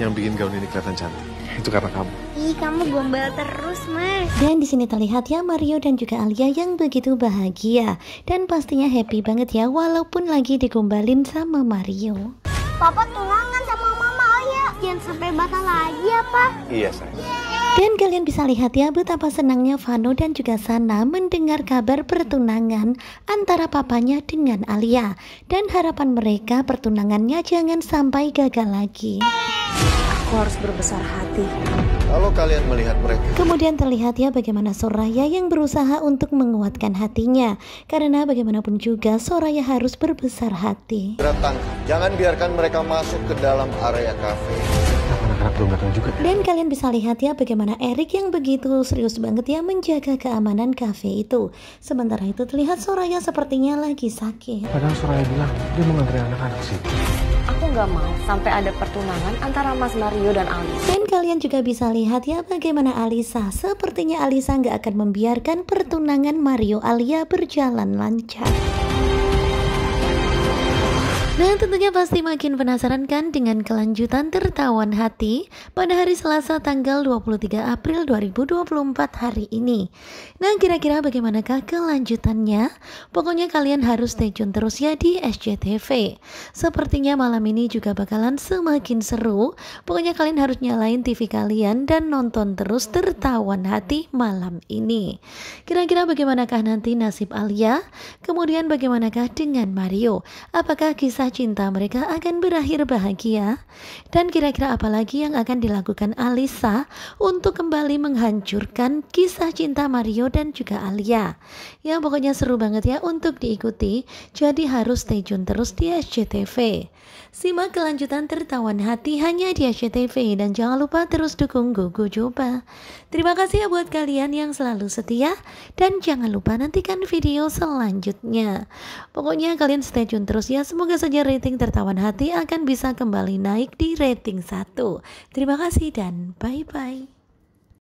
yang bikin gaun ini kelihatan cantik. Itu karena kamu. Ih, kamu gombal terus, Mas. Dan di sini terlihat ya Mario dan juga Alia yang begitu bahagia dan pastinya happy banget ya walaupun lagi digombalin sama Mario. Papa tunangan sama Mama Alia. Oh jangan sampai batal lagi ya, Pak. Iya, sayang. Dan kalian bisa lihat ya betapa senangnya Vano dan juga Sana mendengar kabar pertunangan antara papanya dengan Alia. Dan harapan mereka pertunangannya jangan sampai gagal lagi. Aku harus berbesar hati. Kalau kalian melihat mereka. Kemudian terlihat ya bagaimana Soraya yang berusaha untuk menguatkan hatinya. Karena bagaimanapun juga Soraya harus berbesar hati. Datang, jangan biarkan mereka masuk ke dalam area kafe. Dan kalian bisa lihat ya bagaimana Erik yang begitu serius banget ya menjaga keamanan kafe itu. Sementara itu terlihat Soraya sepertinya lagi sakit. Padahal Soraya bilang dia mau anak-anak sih nggak mau sampai ada pertunangan antara Mas Mario dan Alisa. Dan kalian juga bisa lihat ya bagaimana Alisa. Sepertinya Alisa nggak akan membiarkan pertunangan Mario Alia berjalan lancar nah tentunya pasti makin penasaran kan dengan kelanjutan tertawan hati pada hari Selasa tanggal 23 April 2024 hari ini. Nah kira-kira bagaimanakah kelanjutannya? Pokoknya kalian harus stay tune terus ya di SCTV. Sepertinya malam ini juga bakalan semakin seru. Pokoknya kalian harus nyalain TV kalian dan nonton terus tertawan hati malam ini. Kira-kira bagaimanakah nanti nasib Alia? Kemudian bagaimanakah dengan Mario? Apakah kisah kisah cinta mereka akan berakhir bahagia? Dan kira-kira apa lagi yang akan dilakukan Alisa untuk kembali menghancurkan kisah cinta Mario dan juga Alia? Ya pokoknya seru banget ya untuk diikuti, jadi harus stay tune terus di SCTV. Simak kelanjutan tertawan hati hanya di SCTV dan jangan lupa terus dukung Gugu Coba. Terima kasih ya buat kalian yang selalu setia dan jangan lupa nantikan video selanjutnya. Pokoknya kalian stay tune terus ya, semoga saja tentunya rating tertawan hati akan bisa kembali naik di rating 1. Terima kasih dan bye-bye.